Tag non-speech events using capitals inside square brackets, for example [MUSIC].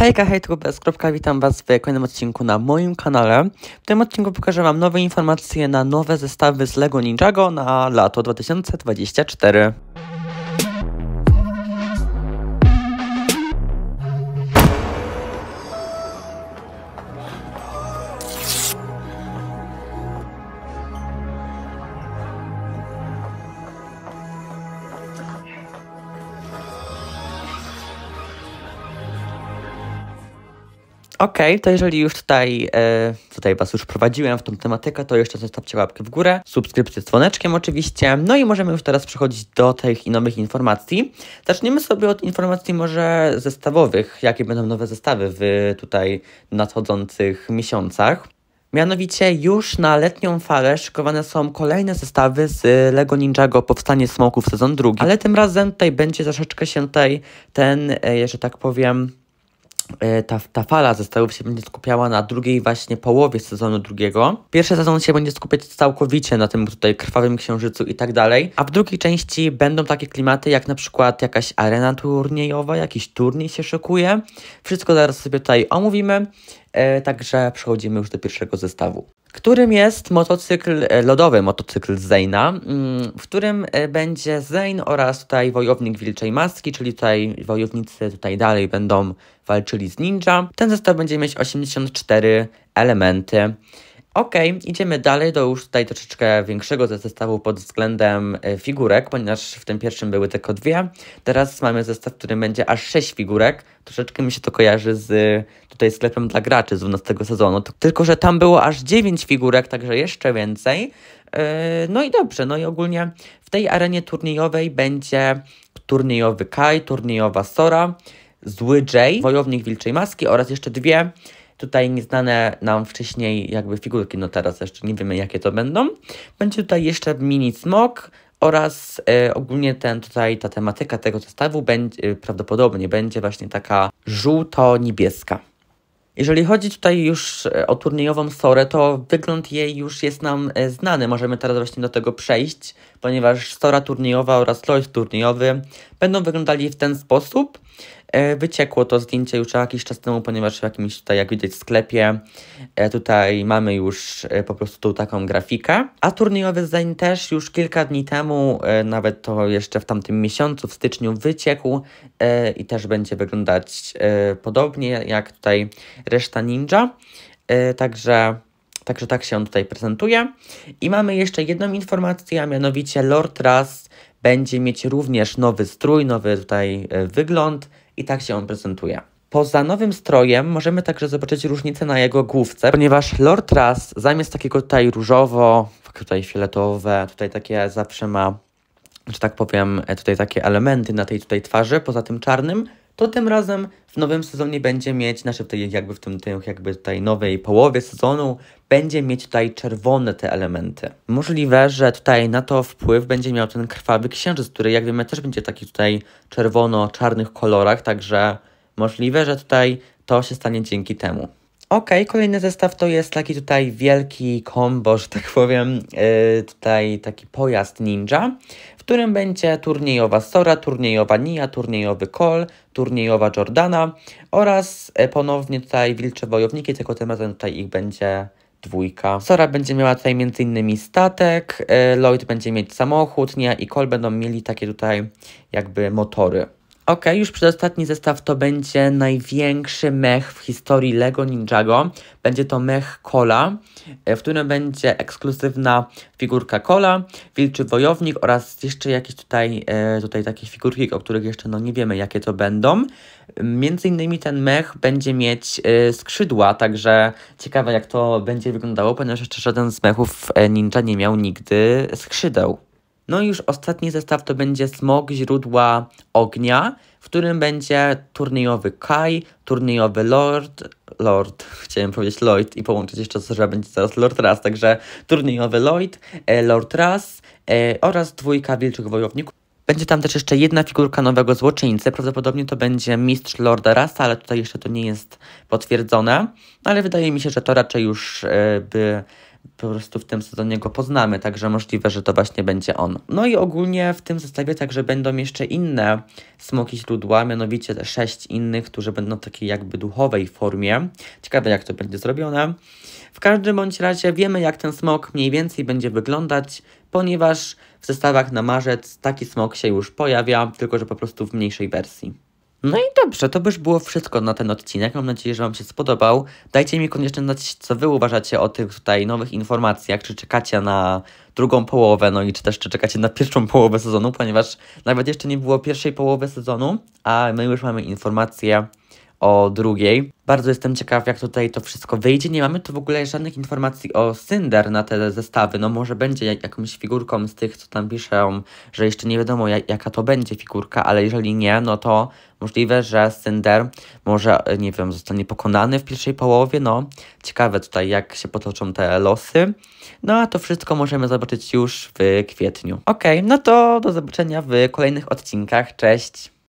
Hejka, hej, Trubes.pl, witam Was w kolejnym odcinku na moim kanale. W tym odcinku pokażę Wam nowe informacje na nowe zestawy z LEGO Ninjago na lato 2024. Okej, okay, to jeżeli już tutaj, e, tutaj Was już prowadziłem w tą tematykę, to jeszcze zostawcie łapkę w górę, subskrypcję z dzwoneczkiem oczywiście. No i możemy już teraz przechodzić do tych i nowych informacji. Zaczniemy sobie od informacji może zestawowych, jakie będą nowe zestawy w tutaj nadchodzących miesiącach. Mianowicie już na letnią falę szykowane są kolejne zestawy z LEGO Ninjago Powstanie Smoków sezon drugi, ale tym razem tutaj będzie troszeczkę się tutaj ten, e, że tak powiem, E, ta, ta fala zestawów się będzie skupiała na drugiej właśnie połowie sezonu drugiego. Pierwszy sezon się będzie skupiać całkowicie na tym tutaj krwawym księżycu i tak dalej, a w drugiej części będą takie klimaty jak na przykład jakaś arena turniejowa, jakiś turniej się szykuje. Wszystko zaraz sobie tutaj omówimy, e, także przechodzimy już do pierwszego zestawu którym jest motocykl e, lodowy, motocykl Zeina, mm, w którym e, będzie Zein oraz tutaj wojownik Wilczej Maski, czyli tutaj wojownicy tutaj dalej będą walczyli z ninja. Ten zestaw będzie mieć 84 elementy. Ok, idziemy dalej do już tutaj troszeczkę większego zestawu pod względem e, figurek, ponieważ w tym pierwszym były tylko dwie. Teraz mamy zestaw, w którym będzie aż sześć figurek. Troszeczkę mi się to kojarzy z tutaj sklepem dla graczy z 12 sezonu. Tylko, że tam było aż dziewięć figurek, także jeszcze więcej. E, no i dobrze, no i ogólnie w tej arenie turniejowej będzie turniejowy Kai, turniejowa Sora, zły Jay, wojownik wilczej maski oraz jeszcze dwie tutaj nieznane nam wcześniej jakby figurki, no teraz jeszcze nie wiemy jakie to będą. Będzie tutaj jeszcze mini smog oraz e, ogólnie ten tutaj ta tematyka tego zestawu będzie, e, prawdopodobnie będzie właśnie taka żółto-niebieska. Jeżeli chodzi tutaj już e, o turniejową Sorę, to wygląd jej już jest nam znany. Możemy teraz właśnie do tego przejść, ponieważ Sora turniejowa oraz Lloyd turniejowy będą wyglądali w ten sposób. E, wyciekło to zdjęcie już jakiś czas temu, ponieważ w jakimś tutaj, jak widać, sklepie e, tutaj mamy już e, po prostu tą taką grafikę. A turniejowy zdań też już kilka dni temu, nawet to jeszcze w tamtym miesiącu, w styczniu, wyciekł i też będzie wyglądać podobnie jak tutaj reszta Ninja. Także Także tak się on tutaj prezentuje. I mamy jeszcze jedną informację, a mianowicie Lord Raz będzie mieć również nowy strój, nowy tutaj wygląd i tak się on prezentuje. Poza nowym strojem możemy także zobaczyć różnicę na jego główce, ponieważ Lord Russ zamiast takiego tutaj różowo, tutaj fioletowe, tutaj takie zawsze ma, że tak powiem, tutaj takie elementy na tej tutaj twarzy, poza tym czarnym, to tym razem w nowym sezonie będzie mieć, znaczy w tej jakby w tym, tej, jakby tutaj nowej połowie sezonu, będzie mieć tutaj czerwone te elementy. Możliwe, że tutaj na to wpływ będzie miał ten krwawy księżyc, który jak wiemy też będzie taki tutaj czerwono-czarnych kolorach, także możliwe, że tutaj to się stanie dzięki temu. Ok, kolejny zestaw to jest taki tutaj wielki kombo, że tak powiem, yy, tutaj taki pojazd ninja, w którym będzie turniejowa Sora, turniejowa Nia, turniejowy Cole, turniejowa Jordana oraz y, ponownie tutaj wilcze wojowniki, tylko tym razem tutaj ich będzie dwójka. Sora będzie miała tutaj m.in. statek, y, Lloyd będzie mieć samochód, Nia i Cole będą mieli takie tutaj jakby motory. Ok, już przedostatni zestaw to będzie największy mech w historii LEGO Ninjago. Będzie to mech Kola, e, w którym będzie ekskluzywna figurka Kola, Wilczy Wojownik oraz jeszcze jakieś tutaj, e, tutaj takie figurki, o których jeszcze no, nie wiemy jakie to będą. Między innymi ten mech będzie mieć e, skrzydła, także ciekawe jak to będzie wyglądało, ponieważ jeszcze żaden z mechów ninja nie miał nigdy skrzydeł. No i już ostatni zestaw to będzie Smog Źródła Ognia, w którym będzie turniejowy Kai, turniejowy Lord, Lord, [LAUGHS] chciałem powiedzieć Lloyd i połączyć jeszcze co, że będzie teraz Lord Raz, także turniejowy Lloyd, e, Lord Raz e, oraz dwójka Wilczych Wojowników. Będzie tam też jeszcze jedna figurka nowego złoczyńcy. Prawdopodobnie to będzie mistrz Lorda Rasa, ale tutaj jeszcze to nie jest potwierdzone. Ale wydaje mi się, że to raczej już e, by po prostu w tym sezonie go poznamy, także możliwe, że to właśnie będzie on. No i ogólnie w tym zestawie także będą jeszcze inne smoki źródła, mianowicie sześć innych, którzy będą w takiej jakby duchowej formie. Ciekawe jak to będzie zrobione. W każdym bądź razie wiemy jak ten smok mniej więcej będzie wyglądać, ponieważ w zestawach na marzec taki smok się już pojawia, tylko że po prostu w mniejszej wersji. No i dobrze, to by już było wszystko na ten odcinek. Mam nadzieję, że Wam się spodobał. Dajcie mi koniecznie znać, co Wy uważacie o tych tutaj nowych informacjach, czy czekacie na drugą połowę, no i czy też czy czekacie na pierwszą połowę sezonu, ponieważ nawet jeszcze nie było pierwszej połowy sezonu, a my już mamy informacje o drugiej. Bardzo jestem ciekaw, jak tutaj to wszystko wyjdzie. Nie mamy tu w ogóle żadnych informacji o Cinder na te zestawy. No może będzie jak, jakąś figurką z tych, co tam piszą, że jeszcze nie wiadomo, jak, jaka to będzie figurka, ale jeżeli nie, no to możliwe, że Cinder może, e, nie wiem, zostanie pokonany w pierwszej połowie. No, ciekawe tutaj, jak się potoczą te losy. No a to wszystko możemy zobaczyć już w kwietniu. Okej, okay, no to do zobaczenia w kolejnych odcinkach. Cześć!